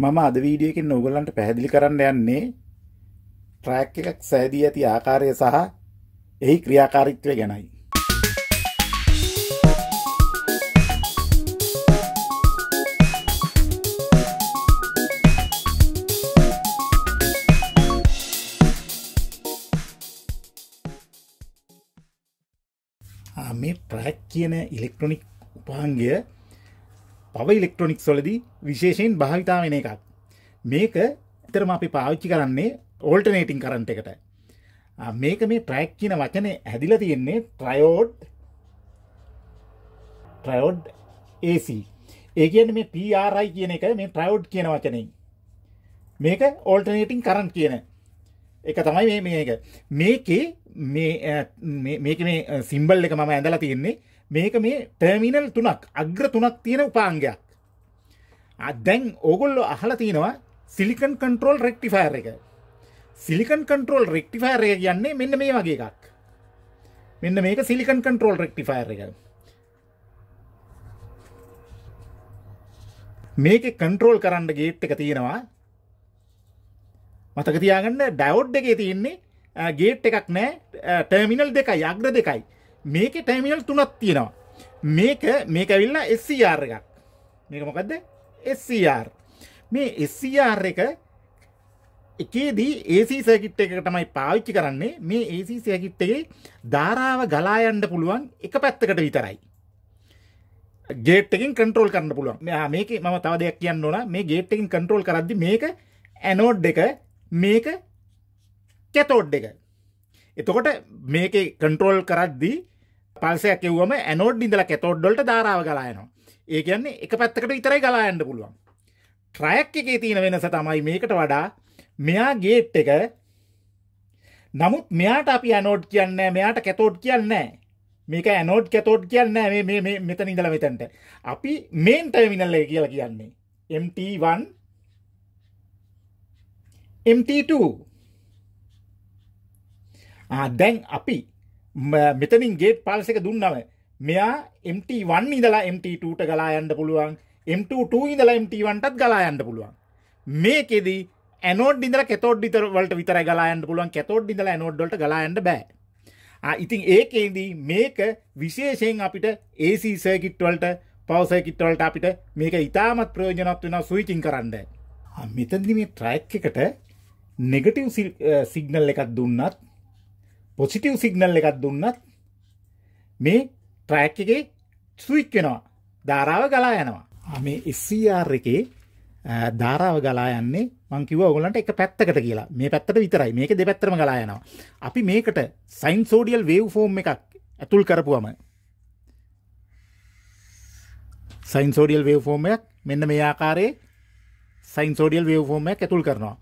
මම අද වීඩියකින් නොගලන්ට පැහැදිලි කරන්න යන්නේ ට්‍රෑක් එකක් සෑදී ඇති ආකාරය සහ එහි ක්‍රියාකාරිත්වය ගැනයි. මේ ට්‍රැක් කියන ඉලෙක්ට්‍රොනික් උපාන්ගය පව ඉලෙක්ට්‍රොනික් සොලදී විශේෂයෙන් භාවිතාව වෙන එකක් මේක ඇතරම අපි පාවිච්චි කරන්නේ ඕල්ටනේටිං කරන්ට එකට මේක මේ ට්‍රයික් කියන වචනය හැදිල තියෙන්නේ ට්‍රයෝඩ් ට්‍රයෝඩ් AC ඒ කියන මේ PRI කියන එක මේ ට්‍රයෝඩ් කියන වචනයෙන් මේක ඕල්ටනේටිං කරන්ට කියන එක තමයි මේ මේක මේකේ මේ මේක මේ සිම්බල් එක මම ඇඳලා තියෙන්නේ මේක මේ ටර්මිනල් තුනක් අග්‍ර තුනක් තියෙන උපාංගයක් දැන් ඕගොල්ලො අහල තියෙනවා සිලිකන් කන්ට්‍රෝල් රෙක්ටිෆෑර් එක සිලිකන් කන්ට්‍රෝල් රෙක්ටිෆෑර් එක කියන්නේ මෙන්න මේ වගේ එකක් මෙන්න මේක සිලිකන් කන්ට්‍රෝල් රෙක්ටිෆෑර් එක මේක කන්ට්‍රෝල් කරන්න ගේට් එක තියෙනවා මතක තියාගන්න ඩැවෝඩ් එකේ තියෙන්නේ ගේට් එකක් නෑ ටර්මිනල් දෙකයි අග්‍ර දෙකයි මේක ටැමිනල් තුනක් තියෙනවා මේක මේක ඇවිල්ලා SCR එකක් මේක මොකක්ද SCR මේ SCR එක එකේදී AC සර්කිට් එක තමයි පාවිච්චි කරන්නේ මේ AC සර්කිට් එකේ ධාරාව ගලා යන්න පුළුවන් එක පැත්තකට විතරයි ගේට් එකකින් කන්ට්‍රෝල් කරන්න පුළුවන් මෙයා මේක මම තව දෙයක් කියන්න ඕන මේ ගේට් එකකින් කන්ට්‍රෝල් කරද්දි මේක ඇනෝඩ් එක මේක කැතෝඩ් එක එතකොට මේක කන්ට්‍රෝල් කරද්දී පල්සයක් එව්වම ඇනෝඩ් ඉඳලා කැතෝඩ්ඩොල්ට ධාරාව ගලායනවා ඒ කියන්නේ එක පැත්තකට විතරයි ගලායන්න පුළුවන් ට්‍රයක් එකේ තියෙන වෙනස තමයි මේකට වඩා මෙයා ගේට් එක නමුත් මෙයාට අපි ඇනෝඩ් කියන්න මෙයාට කැතෝඩ් කියන්න මේක ඇනෝඩ් කැතෝඩ් කියන්න මේ මෙතන ඉඳලා මෙතැන්ට අපි මේන් ටර්මිනල්ලේ කියලා කියන්නේ MT1 MT2 දැන් අපි මෙතනින් ගේට් පාලසක දුන්නම මෙයා MT1 ඉඳලා MT2ට ගලා යන්න පුළුවන් M22 ඉඳලා MT1ටත් ගලා යන්න පුළුවන් මේකෙදී ඇනෝඩ් ඉඳලා කැතෝඩ් විතර වලට විතරයි ගලා යන්න පුළුවන් කැතෝඩ් ඉඳලා ඇනෝඩ් වලට ගලා යන්න බෑ ඉතින් ඒකේදී මේක විශේෂයෙන් අපිට AC සර්කිට් වලට පවසය කිට්වලට අපිට මේක ඉතාමත් ප්‍රයෝජනත් වෙන සුවිචින් කරන්න. මෙතදි මේ ට්‍රයික් එකට නෙගටව් සිගනල් එකක් දුන්නත් පොසිටව් සිගනල් එකක් දුන්නත් මේ ට්‍රෑක්ගේ ස්විච් වෙනවා ධාරාව ගලා යනවා මේ එස්R එකේ ධාරාව ගලා යන්නේ මංකිව ඔගලන්ට එක පැත්තකට කියලා මේ පැත්තට විතරයි මේක දෙපැත්තරම ගලා යනවා අපි මේකට සයින් සෝඩියල් වේව් ෆෝම් එකක් ඇතුල් කරපුුවම සයින් සෝඩියල් වේව් ෆෝර්මයක් මෙන්න මේ ආකාරයේ සයින් සෝඩියල් වේව් ෆෝර්මයක් ඇතුල් කරනවා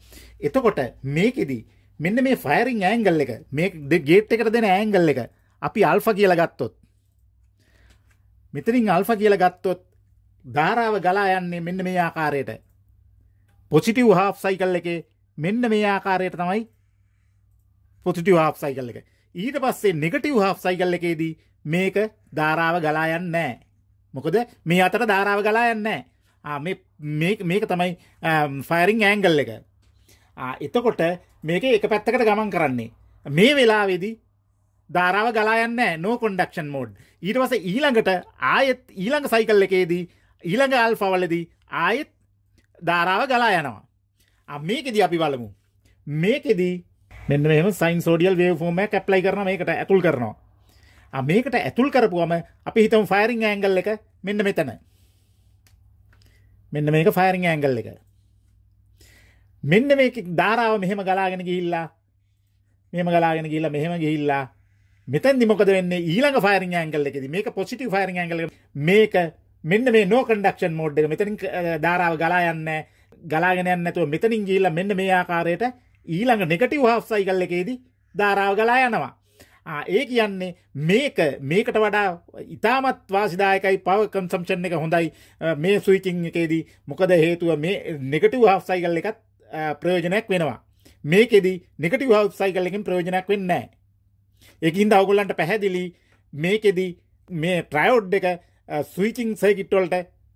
එතකොට මේකෙදී මෙන්න මේ ෆයරිං ඇංගල් එක මේ ගේට් එකට දෙන ඇංගල් එක අපි අල්ෆ කියල ගත්තොත් මෙතනින් අල්ෆ කියල ගත්තොත් ධාරාව ගලා යන්නේ මෙන්න මේ ආකාරයට පොසිටිව් හා් සයිකල් එක මෙන්න මේ ආකාරයට තමයි පොසිටිව් හා් සයිකල් එක ඊට පස්සේ නිගටව් හා් සයිකල් එකේදී මේක ධාරාව ගලා යන්න නෑ මොකද මේ අතට ධාරාව ගලා යන්න නෑ මේක තමයි ෆයිරිං um, ඇංගල් එක එතකොට මේක එක පැත්තකට ගමන් කරන්නේ. මේ වෙලාවෙදි ධාරාව ගලායන්න නෝ කොන්ඩක්ෂන් මෝඩ් ඊටවස ඊළඟට ආයෙත් ඊළඟ සයිකල් එකේදී ඊළඟ අල්ෆවලදී ආයෙත් ධාරාව ගලා යනවා. මේකෙදී අපි බලමු. මේකෙදී මෙන්න මෙම සයින් සෝඩියල් වේ ෆෝම කැප්ලයි කරන මේකට ඇතුල් කරනවා. මේකට ඇතුල් කරපුුවම අපි හිතම ෆයිරිං ඇංගල් එක මෙන්න මෙතන. මෙන්න මේක ෆයිරිං ඇංගල් එක මෙන්න මේ ධාරාව මෙහෙම ගලාගෙන ගිහිල්ලා මෙම ගලාගෙන ගිල්ලා මෙහෙම ගිහිල්ලා මෙතැදි මොකද වෙන්න ඊළඟ ෆාරි ඇංගල් එකෙද මේක පොසිටි ෆාරි ඇගල මේක මෙන්න මේ නෝකන්ඩක්ෂන් මෝඩ් එක මෙතනින් ධාරාව ගලා යන්න ගලාගෙන යන්නතුව මෙතනින් ගිල්ල මෙන්න මේ ආකාරයට ඊළඟ නෙකටව හස්සයිකල් එකේදී ධාරාව ගලා යනවා ඒ කියන්නේ මේක මේකට වඩා ඉතාමත් වාසිදායකයි පව කම්සම්ෂන් එක හොඳයි මේ සුවිකින් එකේදී මොකද හේතුව මේ නෙකටව හස්සයිකල් එකත් ප්‍රයෝජනයක් වෙනවා. මේකෙදි නිකටි හව් සයිකල්ලකින් ප්‍රයෝජනයක් වෙන්නෑ. එකින් දවගොල්ලන්ට පැහැදිලි මේකෙදි මේ ට්‍රයෝඩ් එක සවිචිං සයිකිට්වොල්ට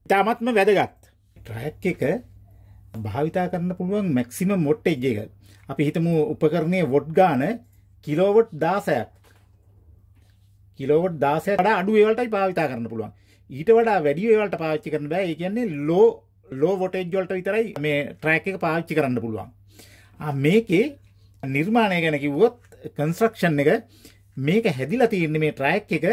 තාමත්ම වැදගත්. ට්‍රයක් එක භාවිතා කරන්න පුළුවන් මැක්සිම මොට්ට එජ්ජ එක. අපි හිතමු උපකරණය වොඩ් ගාන කිලෝවොට් දාසයක් කිලෝවොට් දාසය වඩා අඩු ඒවලටයි භාවිතා කරන්න පුළුවන් ඊට වඩා වැඩි ඒවලට පාච්චි කරන බෑ ඒ කියන්නේ ලෝ ලෝ වොටේජ්වලට විතරයි මේ ට්‍රෑක එක පාච්චි කරන්න පුළුවන් මේකේ නිර්මාණය ගැන කිව්වොත් කන්ස්ට්‍රක්ෂන් එක මේක හැදිලා තියෙන මේ ට්‍රෑක් එක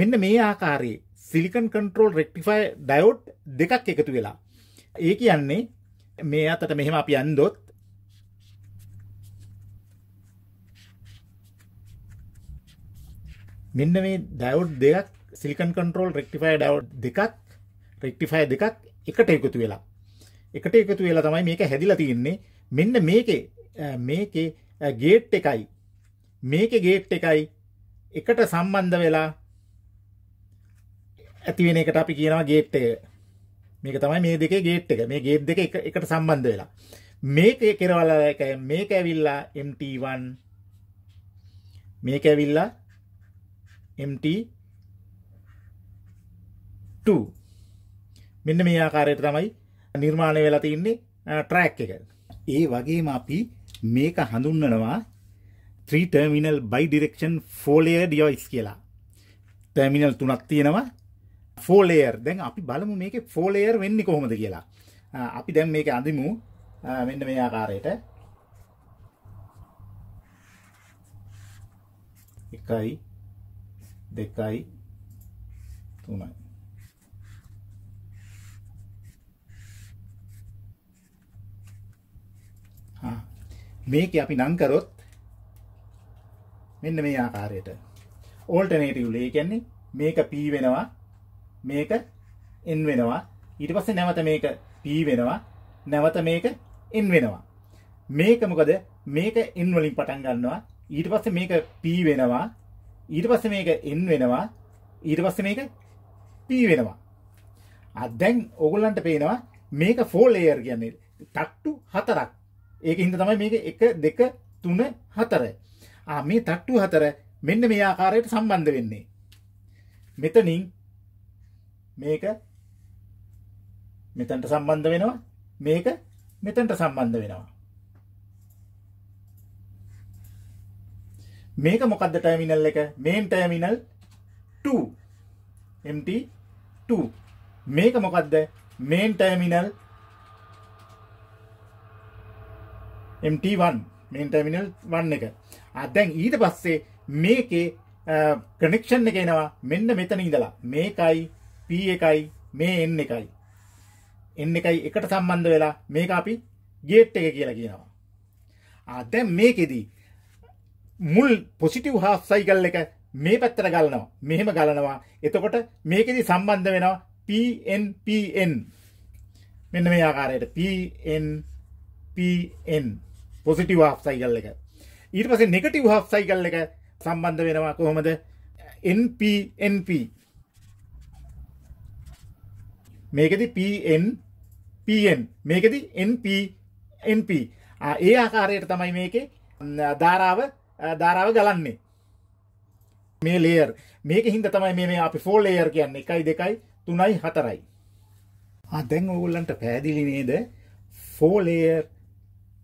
මෙන්න මේ ආකාරයේ සිලිකන් කන්ට්‍රෝල් රෙක්ටිෆයි ඩයෝට් දෙකක් එකතු වෙලා ඒ කියන්නේ මේ අතට මෙහෙම අපි අන්දොත් මෙන්න මේ ඩයෝඩ් දෙයක් සිල්කන් කන්ට්‍රෝල් රෙක්ටිෆයි ඩයෝඩ් දෙකක් රෙක්ටිෆයි දෙකක් එකට එකතු වෙලා එකට එකතු වෙලා තමයි මේක හැදිලා තියෙන්නේ මෙන්න මේකේ මේකේ ගේට් එකයි මේක ගේට් එකයි එකට සම්බන්ධ වෙලා ඇතිවෙන එකට අපි කියනවා ගේට් එක මේක තමයි මේ දෙකේ ගේට් එක මේ ගේට් දෙක එකට සම්බන්ධ වෙලා මේක කෙරවල එක මේක ඇවිල්ලා MT1 මේක ඇවිල්ලා MT2 මෙන්න මේ ආකාරයට තමයි නිර්මාණය වෙලා තින්නේ ට්‍රෑක් එක. ඒ වගේම අපි මේක හඳුන්වනවා 3 terminal by direction 4 layer device කියලා. terminal තුනක් තියෙනවා 4 layer. දැන් අපි බලමු මේකේ 4 layer වෙන්නේ කොහොමද කියලා. අපි දැන් මේක අඳිමු මෙන්න මේ ආකාරයට. 1 2 3 මේක අපි නම් කරොත් මෙන්න මේ ආකාරයට ඕල්ටර්නේටිව් ලේ කියන්නේ මේක p වෙනවා මේක n වෙනවා ඊට පස්සේ නැවත මේක p වෙනවා නැවත මේක n වෙනවා මේක මොකද මේක n වලින් පටන් ගන්නවා ඊට පස්සේ මේක p වෙනවා ඊට පස්සේ මේක n වෙනවා ඊට පස්සේ මේක p වෙනවා අ දැන් ඕගොල්ලන්ට පේනවා මේක 4 ලේයර් කියන්නේ තට්ටු හතරක් ඒක හින්ද තමයි මේක එක දෙක තුන හතර මේ තට්ටු හතර මෙන්න මේ ආකාරයට සම්බන්ධ වෙන්නේ මෙතනින් මේක මෙතන්ට සම්බන්ධ වෙනවා මේක මෙතන්ට සම්බන්ධ වෙනවා මේක මොකක්ද ටර්මිනල් එක මේන් ටර්මිනල් 2 MT2 මේක මොකක්ද මේන් ටර්මිනල් MT1 මේන් ටර්මිනල් 1 එක. ආ දැන් ඊට පස්සේ මේකේ කනෙක්ෂන් එක එනවා මෙන්න මෙතන ඉඳලා. මේකයි P එකයි මේ N එකයි. N එකයි එකට සම්බන්ධ වෙලා මේක අපි ගේට් එක කියලා කියනවා. ආ දැන් මේකෙදී මුල් පොසිටිව් හාෆ් සයිකල් එක මේ පැත්තට ගලනවා. මෙහෙම ගලනවා. එතකොට මේකෙදී සම්බන්ධ වෙනවා PNPN. මෙන්න මේ ආකාරයට PNPN පොසිටිව් හාෆ් සයිකල් එක ඊට පසේ නෙගටිව් හාෆ් සයිකල් එක සම්බන්ධ වෙනවා කොහොමද NPNP මේකද PNPN මේකද NPNP ඒ ආකාරයට තමයි මේක ධාරාව ධාරාව ගලන්නේ මේ ලේර් මේක හින්ද තමයි මේ අපි ෆෝල් ලේර් කියන්න එකයි දෙකයි තුනයි හතරයි දැන් ඔගුල්ලන්ට පැදිලි නේද ෆෝලේර්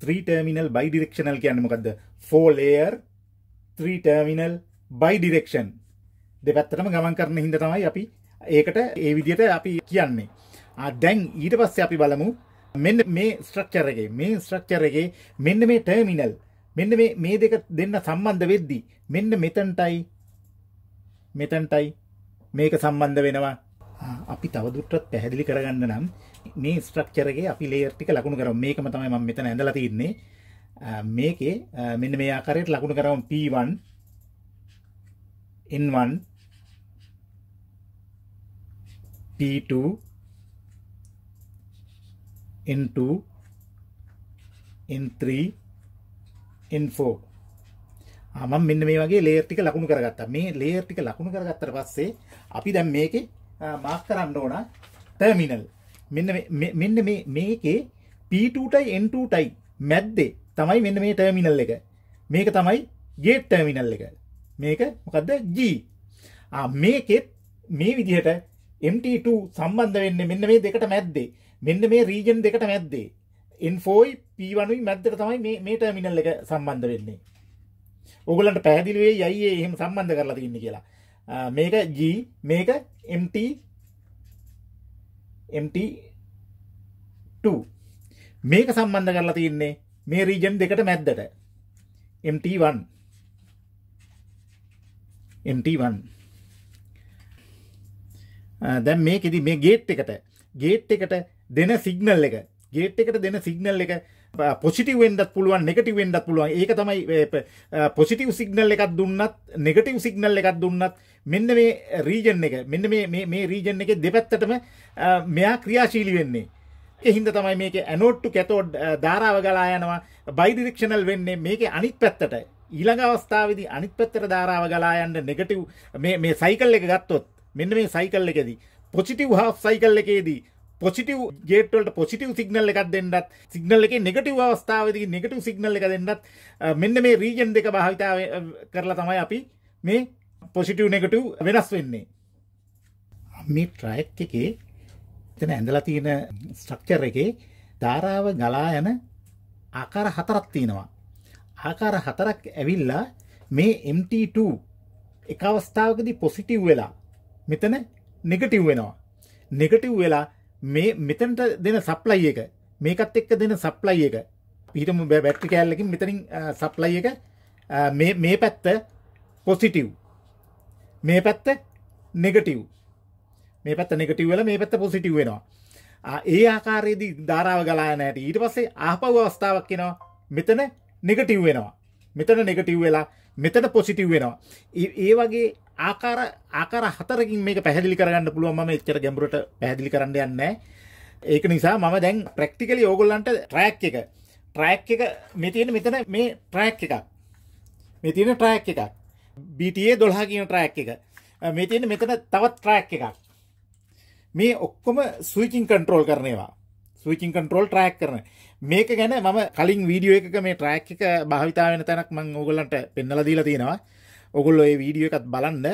ත්‍රී ටර්මිනල් බයි ඩිරක්ෂනල් කියන්න මොකක්ද four layer three terminal bi direction දෙපැත්තරම ගමන් කරන හිද තමයි අපි ඒකට ඒ විදියට අපි කියන්නේ දැන් ඊට පස්සේ අපි බලමු මෙන්න මේ ස්ට්‍රක්චරගේ මේ ස්ට්‍රක්චරගේ මෙන්න මේ ටර්මිනල් මෙන්න මේ මේ දෙක දෙන්න සම්බන්ධ වෙද්දී මෙන්න මෙතන්ටයි මෙතන්ටයි මේක සම්බන්ධ වෙනවා අපි තවදුරටත් පැහැදිලි කරගන්න නම් මේ ස්ට්‍රක්චරගේ අපි ලේර්ටික ලකුණු කරම් මේකම තමයි ම මෙතන ඇඳල තින්නේ මේකේ මෙන්න මේ ආකාරයට ලකුණු කරම් P1 N1 P2 N2 N3 N4 මම මෙන්න මේ වගේ ලේර් ටික ලකුණු කරගත්තා. මේ ලේර් ටික ලකුණු කරගත්තට පස්සේ අපි දැන් මේකේ මාක් කරන්න ඕන ටර්මිනල්. මෙන්න මෙන්න මේ මේකේ P2ටයි N2ටයි මැද්දේ තමයි මෙන්න මේ ටර්මිනල් එක. මේක තමයි ගේට් ටර්මිනල් එක. මේක මොකද්ද G. ආ මේකෙත් මේ විදිහට MT2 සම්බන්ධ වෙන්නේ මෙන්න මේ දෙකට මැද්දේ. මෙන්න මේ රීජන් දෙකට මැද්දේ. N4යි P1යි මැද්දට තමයි මේ මේ ටර්මිනල් එක සම්බන්ධ වෙන්නේ. ඔගලන්ට පැහැදිලි වෙයි අයියේ එහෙම සම්බන්ධ කරලා තින්නේ කියලා. මේක G මේක MT MT2 මේක සම්බන්ධ කරලා තියන්නේ මේ රීජන් දෙකට මැද්දට MT1 MT1 දැන් මේකෙදි මේ ගේට් එකට ගේට් එකට දෙන සිග්නල් එක ගේට් එකට දෙන සිග්නල් එක පොසිටව වෙන්ඩත් පුළුවන් නෙගටව වෙන්ඩත් පුළුවන් ඒක තමයි පොසිටව සිගනල් එකක් දුන්නත් නෙගටව සිගනල් එකක් දුන්නත් මෙන්න මේ රීජන් එක මෙන්න මේ රීජන් එක දෙපැත්තටම මෙයා ක්‍රියාශීලි වෙන්නේ එහින්ද තමයි මේක ඇනෝට්ටු කැතෝඩ් ධාරාව ගලා යනවා බයිදිරක්ෂණල් වෙන්නේ මේක අනිත් පැත්තට ඊළඟ අවස්ථාවදි අනිත් පැත්තට ධාරාව ගලා යන්න නෙගටව් මේ සයිකල් එක ගත්තොත් මෙන්න මේ සයිකල් එකදී පොසිටව් හා සයිකල් එකේදී පොසිටව් ගේටවලට පොසිටව් සිගනල් එකක් දෙන්නත් සිගනල් එක නෙගටව අවස්ථාවදී නෙගටව සිගනල් එක දෙන්නත් මෙන්න මේ රීජන් දෙක භාවිතාව කරලා තමයි අපි මේ පොසිටව් නෙගටව් වෙනස් වෙන්නේ මේ ට්‍රයික් එකේ එතන ඇඳලා තියෙන ස්ට්‍රක්චර් එකේ ධාරාව ගලා යන ආකාර හතරක් තියෙනවා ආකාර හතරක් ඇවිල්ලා මේ MT2 එක අවස්ථාවකදී පොසිටව් වෙලා මෙතන නෙගටව් වෙනවා නෙගටව් වෙලා මේ මෙතනට දෙන සප්ලයි එක මේකත් එක්ක දෙන සප්ලයි එක පිහිටම බැට්‍රි කෑල්ලකින් මෙතනින් සප්ලයි එක මේ පැත්ත පොසිටව් මේ පැත්ත නෙගටව් මේ පැත් නෙගටවල මේ පැත්ත පොසිටව් වෙනවා ඒ ආකාරයේදී ධාරාව ගලා නෑට ඊට පස්සේ ආපව අවස්ථාවක් කෙනවා මෙතන නෙගටව් වෙනවා මෙතන නෙගටව් වෙලා මෙතට පොසිටව් වෙනවා. ඒ වගේ ආකාර ආකාර හතරකින් මේ පැහදිලි කරගන්න පුළුවන් ම එච්චර ගැඹුරට පැදිලි කරන්න යන්න. ඒක නිසා මම දැන් ප්‍රක්ටිකලි ඕගොල්ලන්ට ට්‍රෑක් එක ට්‍රෑක් එක මෙතියෙන මෙතන මේ ට්‍රෑක් එකක් මෙතින ට්‍රෑක් එකක් BTA දොල්හ කියන ට්‍රෑක් එක මෙතියෙන මෙතන තවත් ට්‍රෑක් එකක් මේ ඔක්කොම සුවිචින් කන්ට්‍රෝල් කරනවා ස්විචින් කන්ට්‍රෝල් ට්‍රක් කරන මේක ගැන මම කලින් වීඩියෝ එක මේ ට්‍රක් එක භාවිතාවෙන තැනක් මං ඕගොල්ලන්ට පෙන්නල දීලා තියෙනවා ඔගොල්ලො ඒ වීඩියෝ එකත් බලන්න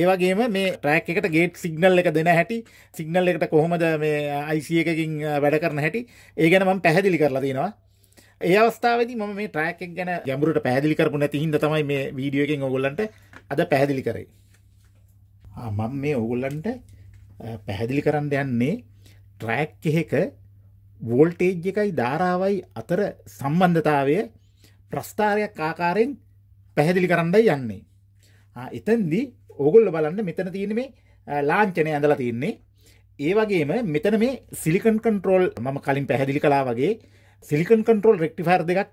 ඒවගේම මේ ට්‍රක් එකට ගේට් සිගනල් එක දෙන හැටි සිගනල් එකට කොහොමද මේ අයිසි එකකින් වැඩ කරන හැටි ඒ ගැන මම පැහැදිලි කරලා තියෙනවා ඒ අවස්ථාවද ම මේ ට්‍රක් ගැන ගැඹුරට පැදිලි කරපු නැතිහින්ද තමයි මේ වීඩියෝ එකෙන් ඔගොල්ලන්ට අද පැහැදිලි කරේ මම මේ ඔගොල්ලන්ට පැහැදිලි කරන්න යන්නේ ට්‍රෑක් එහෙක වෝල්ටේජ් එකයි ධාරාවයි අතර සම්බන්ධතාවය ප්‍රස්ථාරයක් ආකාරයෙන් පැහැදිලි කරන්නයි යන්නේ. එතන්දි ඕගොල්ල බලන්න මෙතන තියෙන මේ ලාංචනය ඇඳලා තියන්නේ. ඒ වගේම මෙතන මේ සිලිකන් කන්ට්‍රෝල් මම කලින් පැහැදිලි කලා වගේ සිලිකන් කන්ට්‍රෝල් රෙක්ටිෆර් දෙකක්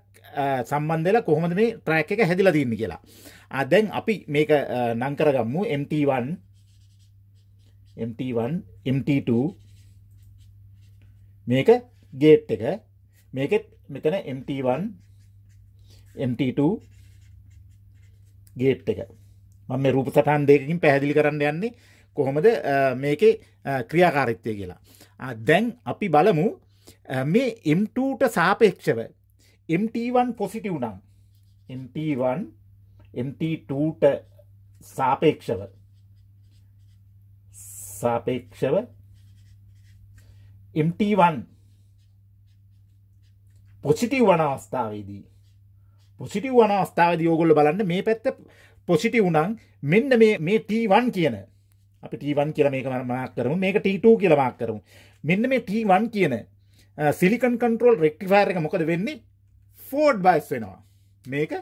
සම්බන්ධලා කොහොමද මේ ට්‍රෑක් එක හැදිලා තියන්න කියලා. අදැන් අපි මේක නංකරගම්මු MT1 MT1 MT2 මේක ගේට් එක මේකෙත් මෙතන MT1 MT2 ගේට් එක මම මේ රූප සටහන් දෙකකින් පැහැදිලි කරන්න යන්නේ කොහොමද මේකේ ක්‍රියාකාරීත්වය කියලා දැන් අපි බලමු මේ M2ට සාපේක්ෂව MT1 පොසිටිව් නම් MT1 MT2ට සාපේක්ෂව සාපේක්ෂව MT1 පොසිටි වන අවස්ථාවේදී. පොසිටි වන අවස්ථාවද යෝගොල බලන්න මේ පැත්ත පොසිටි වනං මෙන්න මේ ටීවන් කියන අපි ටීවන් කියල මේක මනක් කරම මේක ටීටූ කියලමක් කරු මෙන්න මේ ටීවන් කියන සිලිකන් කන්ටරෝල් රෙක්ටිෆාර එක මොකද වෙන්නේ ෆෝඩ් බයිස් වෙනවා මේක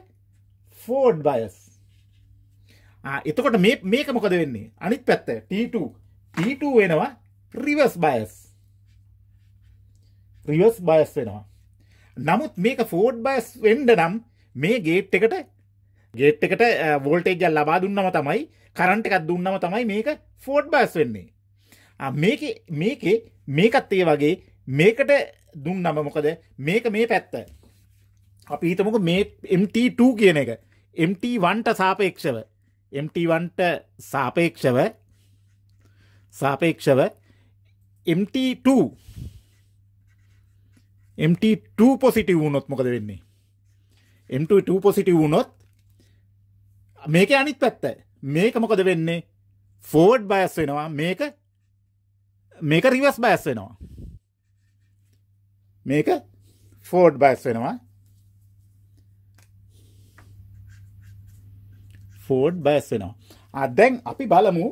ෆෝඩ් බයස් එතකොට මේක මොකද වෙන්නේ අනිත් පැත්ත ට ට වෙනවා රිවස් බයස් රිවස් බයස් වෙනවා නමුත් මේක ෆෝඩ් බස් වෙන්ඩ නම් මේ ගේට් එකට ගේට් එකට වෝල්ටේජල් ලබා දුන්නම තමයි කරන්ට එකත් දුන්නම තමයි මේක ෆෝඩ් බස් වෙන්නේ මේක මේකේ මේකත් ඒ වගේ මේකට දුන්නම මොකද මේක මේ පැත්ත අපි හිතමක මේ MT2 කියන එක MT1ට සාපේක්ෂව MT1ට සාපේක්ෂව සාපේක්ෂව MT2 MT2 පොසිටිව් වුණොත් මොකද වෙන්නේ M22 පොසිටිව් වුණොත් මේක අනිත් පැත්ත මේක මොකද වෙන්නේ ෆෝඩ් බයස් වෙනවා මේක මේක රිවස් බයස් වෙනවා මේක ෆෝඩ් බයස් වෙනවා ෆෝඩ් බයස් වෙනවා අදැන් අපි බලමු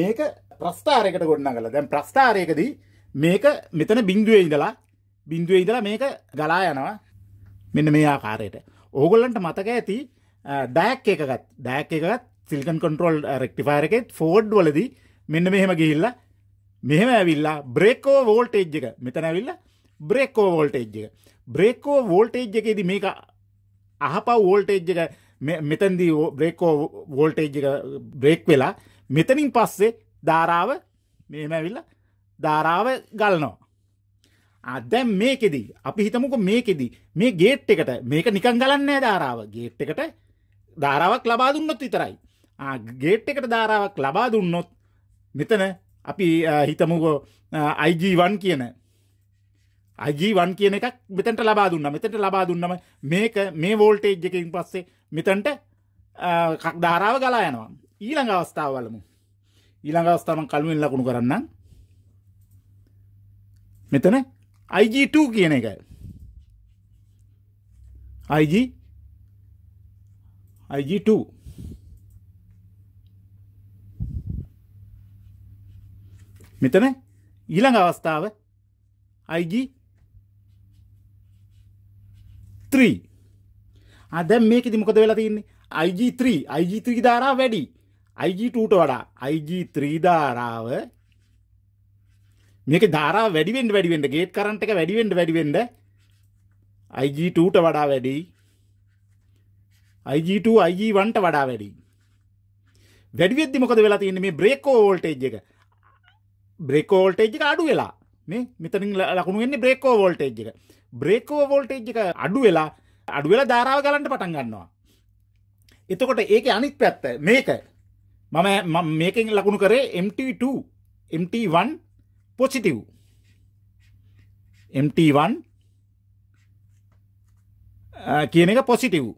මේක ප්‍රස්ථාරයකට ගොඩනගලා දැන් ප්‍රස්ථාරයකදී මේක මෙතන බිංදුවේ ඉඳලා බින්දුවේ ඉදලා මේක ගලා යනවා මෙන්න මේ ආකාරයට ඕගොල්ලන්ට මතක ඇති දැක් එකකත් දැක් එකත් සිල්කන් කොන්ට්‍රෝල් රෙක්ටිෆාර එකෙත් ෆෝඩ් වලද මෙන්න මෙහෙම ගිහිල්ලා මෙහෙම ඇවිල්ලා බ්‍රේකෝ වෝල්ටේජ් එක මෙතන ඇවිල්ල බ්‍රේකෝ වෝල්ටේජ් එක බ්‍රේකෝ වෝල්ටේජ් එකෙද මේක අහපව වෝල්ටේජ් එක මෙතන්දී බ්‍රේකෝ වෝල්ටේජ් එක බ්‍රේක් වෙලා මෙතනින් පස්සේ ධාරාව මෙහෙම ඇවිල්ල ධාරාව ගල්නවා අදැම් මේකෙදී අපි හිතමුක මේකෙදී මේ ගේට් එකට මේක නිකං ගලන්නෑ ධාරාව ගේට් එකට ධාරාවක් ලබා දුන්නොත් විතරයි ගේට් එකට ධාරාවක් ලබා දුන්නොත් මෙතන අපි හිතමුකෝ අයිජීවන් කියන අජීවන් කියන එකක් මෙතට ලබා දුන්න මෙතට ලබා දුන්නම මේක මේ වෝල්ටේජ් එකින් පස්සේ මෙතන්ට ධාරාව ගලා යනවා ඊළඟ අවස්ථාව වලමු ඊළඟ අවස්ථාවන් කළුවෙන් ලකුණු කරන්න මෙතන IG2 කියන එක IG IG2 මෙතන ඊළඟ අවස්ථාව IG3 අද මේකෙදි මොකද වෙලා තින්නේ IG3 IG3 ධාරා වැඩි IG2ට වඩා IG3 ධාරාව මේක ධාරා වැඩිවෙන්ඩ වැඩිවෙන්ඩ ගේට කරන්ට එක වැඩිවෙන්ඩ වැඩිවෙන්ඩ අයිජීටට වඩා වැඩි අයිජීට අයිජීවන්ට වඩා වැඩි වැඩිවෙදදි මොකද වෙලා තියන්න මේ බ්‍රේකෝෝල්ටේජ් එක බ්‍රේකෝල්ටේජ් එක අඩු වෙලා මේ මෙතනින් ලකුණු වෙන්නේ බ්‍රේකෝ වෝල්ටේජ් එක බ්‍රේකෝ වෝල්ටේජ් එක අඩු වෙලා අඩු වෙලා ධාරාව ගලන්ට පටන් ගන්නවා එතකොට ඒක අනිත් පැත්ත මේක මම මේකින් ලකුණු කරේ MT2 MT1 positive MT1 uh, කියන එක පොසිටව්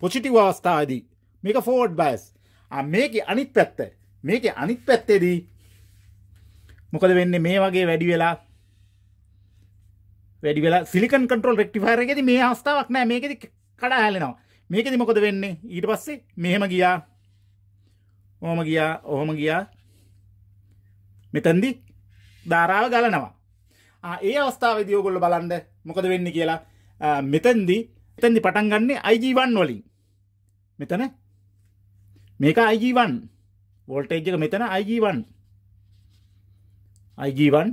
පොසිටව් අවස්ථාදී මේක ෆෝඩ් බස් මේක අනිත් පැත්ත මේක අනිත් පැත්තේදී මොකද වෙන්න මේ වගේ වැඩි වෙලා වැඩි වෙලා සිලිකන් කටරල් රෙක්ටිෆයර එකෙද මේ අවස්ථාවක් නෑ මේකෙද කඩා හැලෙනවා මේකෙද මොකද වෙන්නේ ඊට පස්සේ මෙහෙම ගියා ඕහම ගියා ඔහොම ගියා මෙතැන්දි ධාරාව ගලනවා ඒ අවස්ථාව දියෝගොල්ල බලන්ඩ මොකද වෙන්න කියලා මෙතන්දි එතැදි පටන්ගන්නේ අයිජීවන් වලින් මෙතන මේක අයිජීවන් වෝල්ටේජ්ජක මෙතන අයිජීවන් අයිජීවන්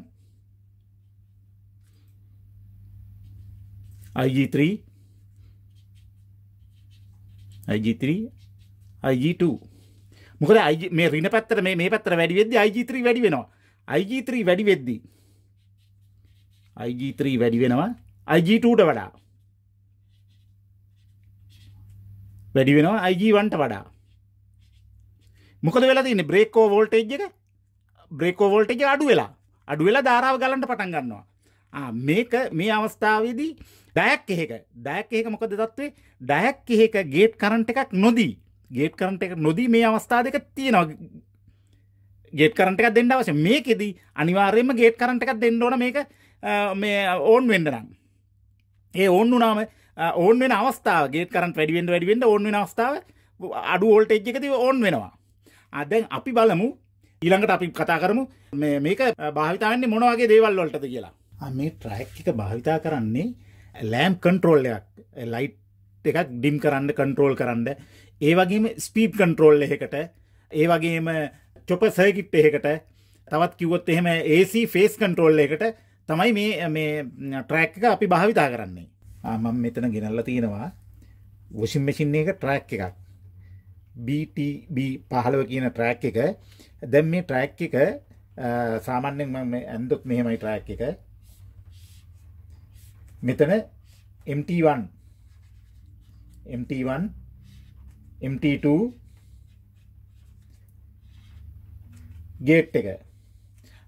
IG3 IG3 IG2 මොකද මේ රින පැත්තර මේ පැත්තර වැඩි වෙද IG3 වැඩි වෙනවා IG3 වැඩි වෙද්දී IG3 වැඩි වෙනවා IG2ට වඩා වැඩි වෙනවා IG1ට වඩා මොකද වෙලා තින්නේ බ්‍රේකෝ වෝල්ටේජ් එක බ්‍රේකෝ වෝල්ටේජ් අඩු වෙලා අඩු වෙලා ධාරාව ගලන්න පටන් ගන්නවා ආ මේක මේ අවස්ථාවේදී ඩයක් එහෙක ඩයක් එහෙක මොකද தત્වේ ඩයක් එහෙක ගේට් කරන්ට් එකක් නොදී ගේට් කරන්ට් එකක් නොදී මේ අවස්ථාව දෙක තියෙනවා ගේට කරට එකක් දෙන්න අවස මේකෙද අනිවාර්යම ගේට කරට එකක් දෙන්න ඕන මේක මේ ඕන් වෙන්ඩනම් ඒ ඔන්න වනාම ඕන් වෙන අවස්ථාව ගේට කරට වැඩිවෙන්ඩ වැඩිවෙන්ඩ ඕන් වෙන අවස්ථාව අඩු ෝල්ට එජ් එකති ඕන් වෙනවා අදැන් අපි බලමු ඊළඟට අපි කතා කරමු මේක භාවිතාවන්නේ මොනවගේ දේවල් වලටද කියලා මේ ට්‍රයික්්ික භාවිතා කරන්නේ ලෑම් කන්ට්‍රෝල්ලයක් ලයිට් එකක් ඩිම් කරන්න කන්ට්‍රෝල් කරන්න ඒ වගේම ස්පීප් කන්ට්‍රෝල් එකට ඒ වගේම චොප සර්කිට් එහෙකට තවත් කිවොත් එහෙම AC ෆේස් කන්ට්‍රෝල් එකට තමයි මේ මේ ට්‍රැක් hm, එක අපි භාවිතා කරන්නේ මම මෙතන ගෙනල්ල තියෙනවා වසිම් මසින් එක ට්‍රැක් එකක් BTB පහළව කියන ට්‍රැක් එක දැම් මේ ට්‍රැක් එක hm, සාමාන්‍යෙන් ම ඇන්දුත් මෙහෙමයි ට්‍රැක් එක මෙතන MT1 MT1 MT2 ගේට් එක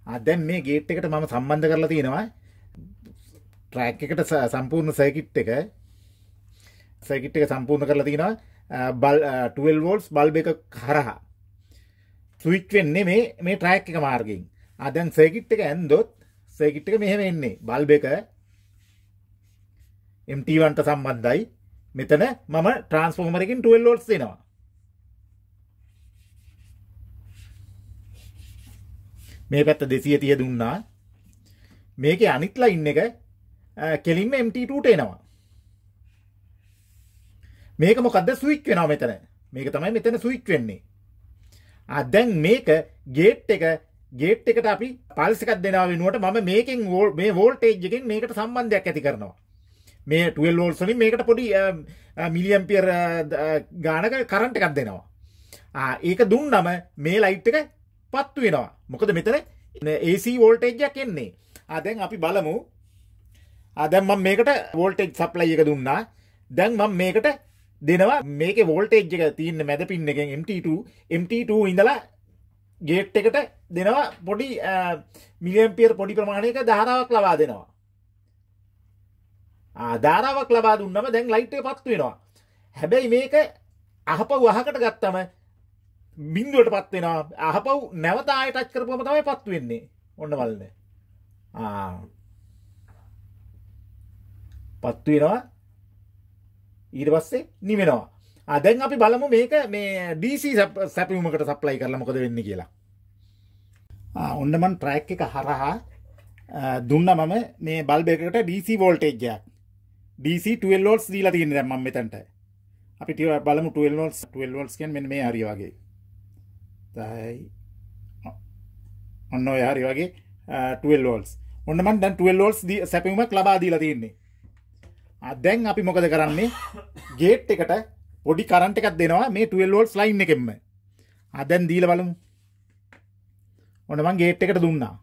අදැන් මේ ගේට් එකට මම සම්බන්ධ කරලා තියෙනවා ට්‍රෑක් එකට සම්පූර්ණ සැකිට් එක සැකිට් එක සම්පූර්ණ කරලා තියෙනවා බල් වෝල්ස් බල්බ එක කරහා සවිච් වෙන්නේ මේ මේ ට්‍රෑක් එක මාර්ගින් අදැන් සැකිට් එක ඇන්දොත් සැකිට් එක මෙහෙම එන්නේ බල්බ එක MT1ට සම්බන්ධයි මෙතන මම ට්‍රන්ස්ෆෝර්මරකින් 12 වෝල්ට්ස් දෙනවා මේ පැත්ත දෙසිය තිය දුන්නා මේක අනිත්ලා ඉන්න එක කෙලින්ම MT2ට එනවා මේක මොකක්ද සුවික් වෙනවා මෙතන මේක තමයි මෙතන සුවික් වෙන්නේ අදැන් මේක ගේට් එක ගේට් එකට අපි පල්ස එකක් දෙනා වෙනුවට මම මේකෙන් වෝල් මේ වෝල්ටේජ් එකෙන් මේකට සම්බන්ධයක් ඇති කරනවා මේ 12 වෝල්ට්ස් වලින් මේකට පොඩි මිලියම්පියර් ගානක කරන්ට් එකක් දෙනවා ආ ඒක දුන්නම මේ ලයිට් එක පත්තු වෙනවා මොකද මෙතන AC වෝල්ටේජ්ජයක් එන්නේ අදැන් අපි බලමු අදැම් මම මේකට වෝල්ටෙජ් සප්ලයි එක දුන්නා දැන් මම මේකට දෙනවා මේක වෝල්ටේජ් එක තියන්න මැද පින්න එකෙන් MT2 MT2 ඉඳලා ගේට් එකට දෙනවා පොඩි මිලියම්පියර් පොඩි ප්‍රමාණයක ධාරාවක් ලබා දෙනවා ධාරාවක් ලබා දුන්නම දැන් ලයිට් එක පත්තු වෙනවා හැබැයි මේක අහප වහකට ගත්තම බින්දුවට පත්වෙනවා අහපව් නැවතාය ටච් කරපම තමයි පත් වෙන්නේ ඔන්න වල්ද පත්වෙනවා ඊට පස්සේ නිවෙනවා අදැන් අපි බලමු මේක මේ DC සැපිවුමකට සප්ලයි කරලමකොද වෙන්න කියලා ඔන්නමන් ප්‍රෑක් එක හරහා දුන්න මම මේ බල්බකට DC වෝල්ටේජයක් DC 12 ෝල්ස් දීලා තියෙන දැම්ම මෙතැන්ට අපි ටිය බලමු 12 ෝල්ස් 12 ෝල්ස් කියෙන් මෙ මේ හරි වගේ ඔන්න ඔයහරි වගේ ටල්ෝල්ස් ඔන්න මන් දැන් ටල්ෝල්ස් දී සැපිමක් ලබාදීලා තියෙන්නේ අදැන් අපි මොකද කරන්නේ ගේට් එකට පොඩි කරන්ට එකක් දෙනවා මේ ටල්ෝල්ස් ලයින් එකෙම අදැන් දීල බලමු ඔන්නමං ගේට් එකට දුන්නා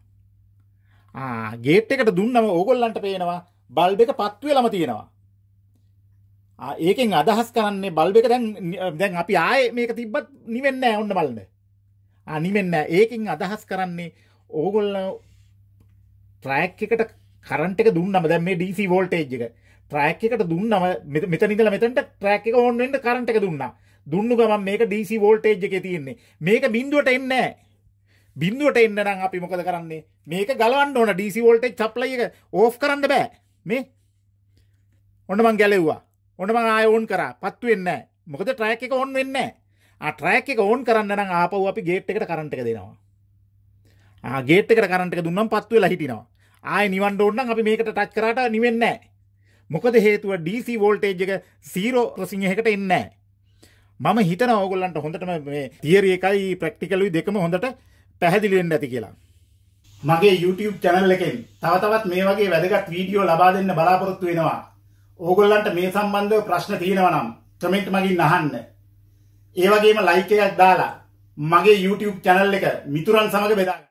ගේට් එකට දුන්නම ඕගොල්ලන්ට පේනවා බල්බ එක පත්වලම තියෙනවා ඒකෙන් අදහස් කරන්නේ බල්බ එක දැන් දැන් අපි ආය මේක තිබ්බත් නිවෙන්න ඔන්න බලන්න අනිවෙන්න ඒකින් අදහස් කරන්නේ ඕගොල්ල ප්‍රෑක් එකට කරන්ට එක දුන්නම දැ මේ ඩීසි වෝල්ටේජ් එක ප්‍රෑක් එකට දුන්නම මෙතනිදල මෙතට ප්‍රෑක් එක ඕන්නෙන්ට කරන්ට එක දුන්න දුන්නු ගමන් මේක ඩීසි වෝල්ටේජ් එක තියෙන්නේ මේක බින්දුවට එන්න බින්දුවට එන්න නම් අපි මොකද කරන්නේ මේක ගලවන්න ඕන ඩීසි වෝල්ටේජ් චප්ලයි එක ඕෆ් කරන්න බෑ මේ ඔන්න මං ගැලෙව්වා ඔන්න මං ආය ඕන් කරා පත්තු වෙන්න මොකද ට්‍රෑක් එක ඔන් වෙන්නේ අට්‍රෑක් එක ඕන් කරන්න නම් ආපහු අපි ගේට් එකට කරන්ට් එක දෙනවා ගේට් එකට කරන්ට් එක දුන්නම් පත්තු වෙලා හිටිනවා ආය නිවන් ඕන්නම් අපි මේකට ටච් කරාට නිවෙන්නේ මොකද හේතුව DC වෝල්ටේජ් එක සීරෝ රසිංහකට එන්නේ මම හිතන ඕගොල්ලන්ට හොඳටම මේ තියරිය එකයි ප්‍රක්ටිකලුයි දෙකම හොඳට පැහැදිලිවෙන්න ඇති කියලා මගේ YouTube චැනල් එකෙන් තව තවත් මේ වගේ වැදගත් වීඩියෝ ලබා දෙන්න බලාපොරොත්තු වෙනවා ඕගොල්ලන්ට මේ සම්බන්ධව ප්‍රශ්න තියෙනවා නම් කමෙන්ට් මගින් අහන්න ඒ වගේම ලයික් එකක් දාලා මගේ YouTube channel එක මිතුරන් සමග බෙදාගන්න